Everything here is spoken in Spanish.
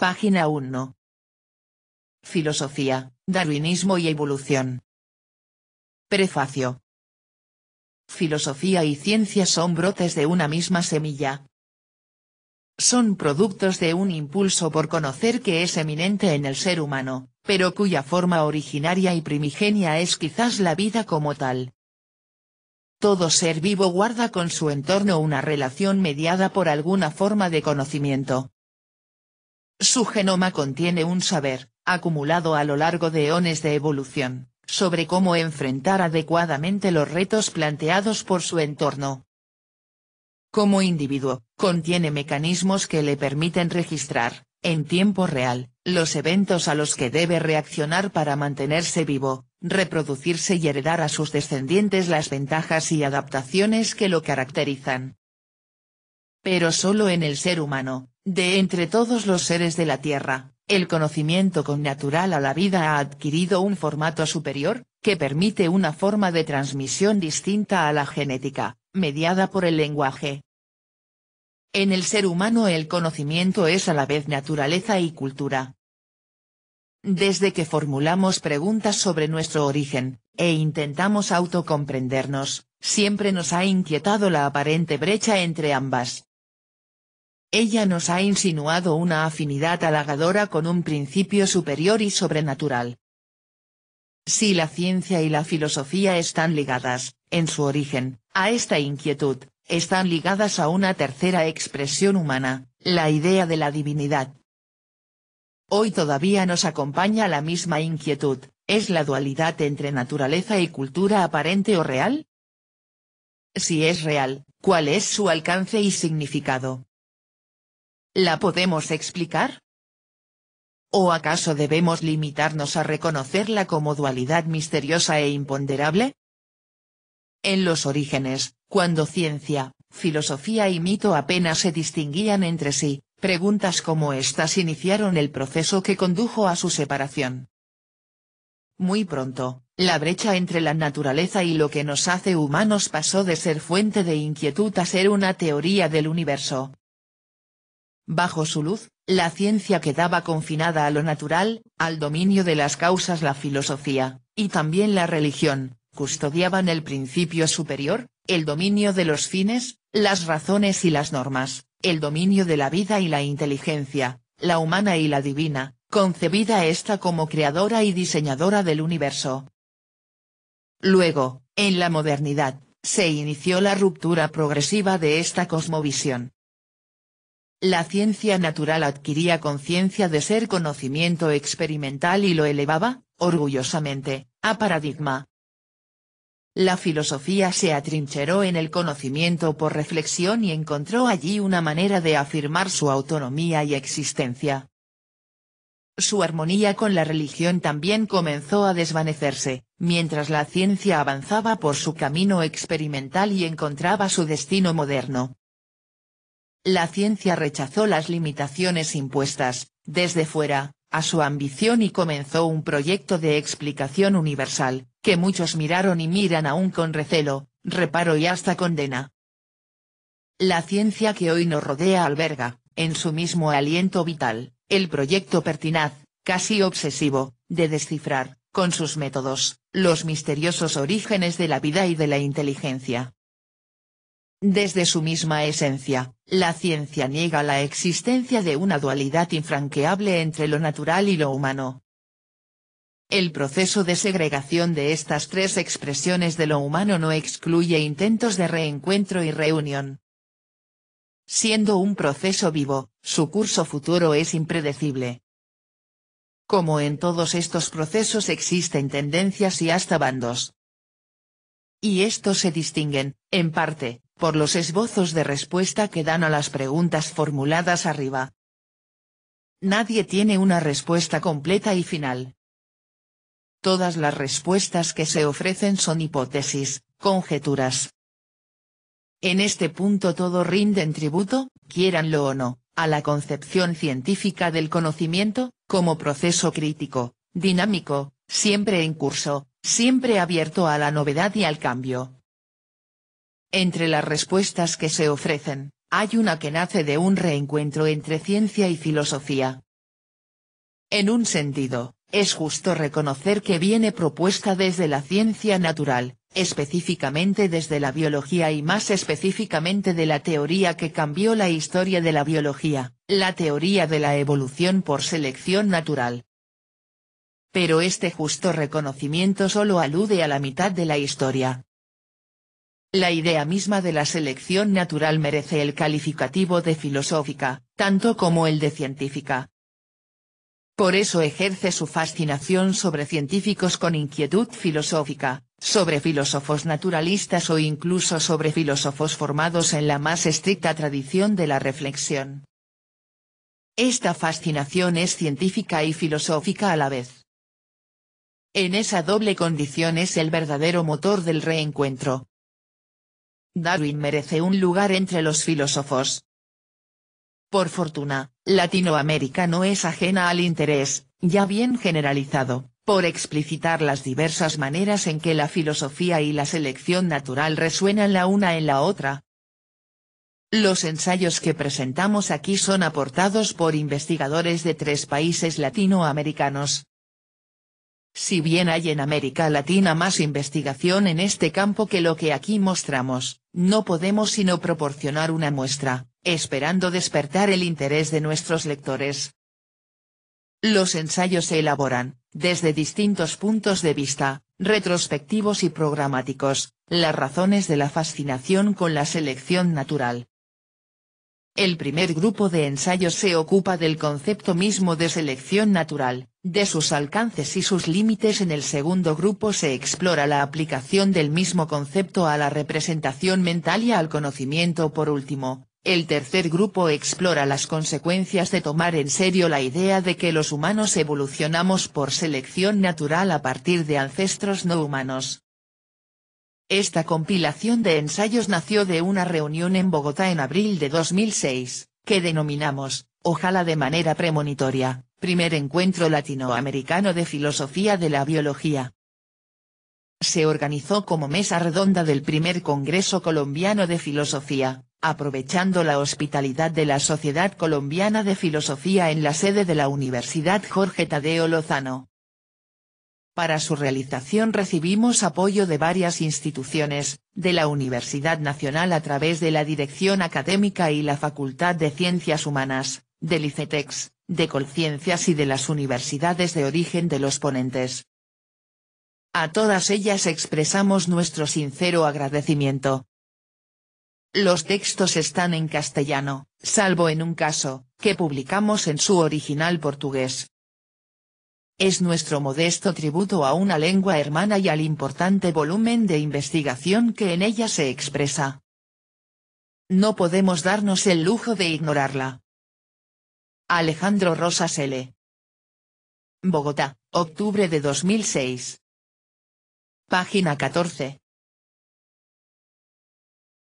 Página 1. Filosofía, Darwinismo y Evolución. Prefacio. Filosofía y ciencia son brotes de una misma semilla. Son productos de un impulso por conocer que es eminente en el ser humano, pero cuya forma originaria y primigenia es quizás la vida como tal. Todo ser vivo guarda con su entorno una relación mediada por alguna forma de conocimiento, su genoma contiene un saber, acumulado a lo largo de eones de evolución, sobre cómo enfrentar adecuadamente los retos planteados por su entorno. Como individuo, contiene mecanismos que le permiten registrar, en tiempo real, los eventos a los que debe reaccionar para mantenerse vivo, reproducirse y heredar a sus descendientes las ventajas y adaptaciones que lo caracterizan. Pero solo en el ser humano, de entre todos los seres de la Tierra, el conocimiento con natural a la vida ha adquirido un formato superior, que permite una forma de transmisión distinta a la genética, mediada por el lenguaje. En el ser humano el conocimiento es a la vez naturaleza y cultura. Desde que formulamos preguntas sobre nuestro origen, e intentamos autocomprendernos, siempre nos ha inquietado la aparente brecha entre ambas. Ella nos ha insinuado una afinidad halagadora con un principio superior y sobrenatural. Si la ciencia y la filosofía están ligadas, en su origen, a esta inquietud, están ligadas a una tercera expresión humana, la idea de la divinidad. Hoy todavía nos acompaña la misma inquietud, ¿es la dualidad entre naturaleza y cultura aparente o real? Si es real, ¿cuál es su alcance y significado? ¿La podemos explicar? ¿O acaso debemos limitarnos a reconocerla como dualidad misteriosa e imponderable? En los orígenes, cuando ciencia, filosofía y mito apenas se distinguían entre sí, preguntas como estas iniciaron el proceso que condujo a su separación. Muy pronto, la brecha entre la naturaleza y lo que nos hace humanos pasó de ser fuente de inquietud a ser una teoría del universo, Bajo su luz, la ciencia quedaba confinada a lo natural, al dominio de las causas la filosofía, y también la religión, custodiaban el principio superior, el dominio de los fines, las razones y las normas, el dominio de la vida y la inteligencia, la humana y la divina, concebida esta como creadora y diseñadora del universo. Luego, en la modernidad, se inició la ruptura progresiva de esta cosmovisión, la ciencia natural adquiría conciencia de ser conocimiento experimental y lo elevaba, orgullosamente, a paradigma. La filosofía se atrincheró en el conocimiento por reflexión y encontró allí una manera de afirmar su autonomía y existencia. Su armonía con la religión también comenzó a desvanecerse, mientras la ciencia avanzaba por su camino experimental y encontraba su destino moderno. La ciencia rechazó las limitaciones impuestas, desde fuera, a su ambición y comenzó un proyecto de explicación universal, que muchos miraron y miran aún con recelo, reparo y hasta condena. La ciencia que hoy nos rodea alberga, en su mismo aliento vital, el proyecto pertinaz, casi obsesivo, de descifrar, con sus métodos, los misteriosos orígenes de la vida y de la inteligencia. Desde su misma esencia, la ciencia niega la existencia de una dualidad infranqueable entre lo natural y lo humano. El proceso de segregación de estas tres expresiones de lo humano no excluye intentos de reencuentro y reunión. Siendo un proceso vivo, su curso futuro es impredecible. Como en todos estos procesos existen tendencias y hasta bandos. Y estos se distinguen, en parte, por los esbozos de respuesta que dan a las preguntas formuladas arriba. Nadie tiene una respuesta completa y final. Todas las respuestas que se ofrecen son hipótesis, conjeturas. En este punto todo rinden tributo, quieranlo o no, a la concepción científica del conocimiento, como proceso crítico, dinámico, siempre en curso, siempre abierto a la novedad y al cambio, entre las respuestas que se ofrecen, hay una que nace de un reencuentro entre ciencia y filosofía. En un sentido, es justo reconocer que viene propuesta desde la ciencia natural, específicamente desde la biología y más específicamente de la teoría que cambió la historia de la biología, la teoría de la evolución por selección natural. Pero este justo reconocimiento solo alude a la mitad de la historia, la idea misma de la selección natural merece el calificativo de filosófica, tanto como el de científica. Por eso ejerce su fascinación sobre científicos con inquietud filosófica, sobre filósofos naturalistas o incluso sobre filósofos formados en la más estricta tradición de la reflexión. Esta fascinación es científica y filosófica a la vez. En esa doble condición es el verdadero motor del reencuentro, Darwin merece un lugar entre los filósofos. Por fortuna, Latinoamérica no es ajena al interés, ya bien generalizado, por explicitar las diversas maneras en que la filosofía y la selección natural resuenan la una en la otra. Los ensayos que presentamos aquí son aportados por investigadores de tres países latinoamericanos, si bien hay en América Latina más investigación en este campo que lo que aquí mostramos, no podemos sino proporcionar una muestra, esperando despertar el interés de nuestros lectores. Los ensayos se elaboran, desde distintos puntos de vista, retrospectivos y programáticos, las razones de la fascinación con la selección natural. El primer grupo de ensayos se ocupa del concepto mismo de selección natural, de sus alcances y sus límites en el segundo grupo se explora la aplicación del mismo concepto a la representación mental y al conocimiento por último, el tercer grupo explora las consecuencias de tomar en serio la idea de que los humanos evolucionamos por selección natural a partir de ancestros no humanos. Esta compilación de ensayos nació de una reunión en Bogotá en abril de 2006, que denominamos, ojalá de manera premonitoria, Primer Encuentro Latinoamericano de Filosofía de la Biología. Se organizó como mesa redonda del primer Congreso Colombiano de Filosofía, aprovechando la hospitalidad de la Sociedad Colombiana de Filosofía en la sede de la Universidad Jorge Tadeo Lozano. Para su realización recibimos apoyo de varias instituciones, de la Universidad Nacional a través de la Dirección Académica y la Facultad de Ciencias Humanas, del ICETEX, de conciencias y de las universidades de origen de los ponentes. A todas ellas expresamos nuestro sincero agradecimiento. Los textos están en castellano, salvo en un caso, que publicamos en su original portugués. Es nuestro modesto tributo a una lengua hermana y al importante volumen de investigación que en ella se expresa. No podemos darnos el lujo de ignorarla. Alejandro Rosas L. Bogotá, octubre de 2006. Página 14.